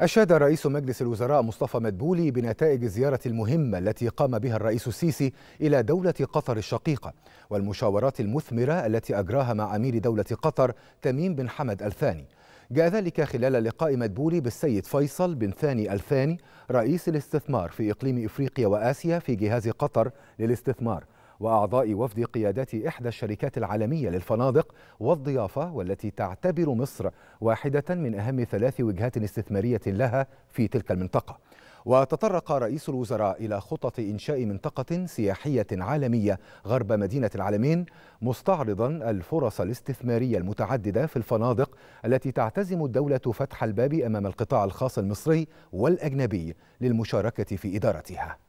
أشاد رئيس مجلس الوزراء مصطفى مدبولي بنتائج الزيارة المهمة التي قام بها الرئيس السيسي إلى دولة قطر الشقيقة والمشاورات المثمرة التي أجراها مع أمير دولة قطر تميم بن حمد الثاني جاء ذلك خلال لقاء مدبولي بالسيد فيصل بن ثاني الثاني رئيس الاستثمار في إقليم إفريقيا وآسيا في جهاز قطر للاستثمار وأعضاء وفد قيادات إحدى الشركات العالمية للفنادق والضيافة والتي تعتبر مصر واحدة من أهم ثلاث وجهات استثمارية لها في تلك المنطقة وتطرق رئيس الوزراء إلى خطط إنشاء منطقة سياحية عالمية غرب مدينة العالمين مستعرضا الفرص الاستثمارية المتعددة في الفنادق التي تعتزم الدولة فتح الباب أمام القطاع الخاص المصري والأجنبي للمشاركة في إدارتها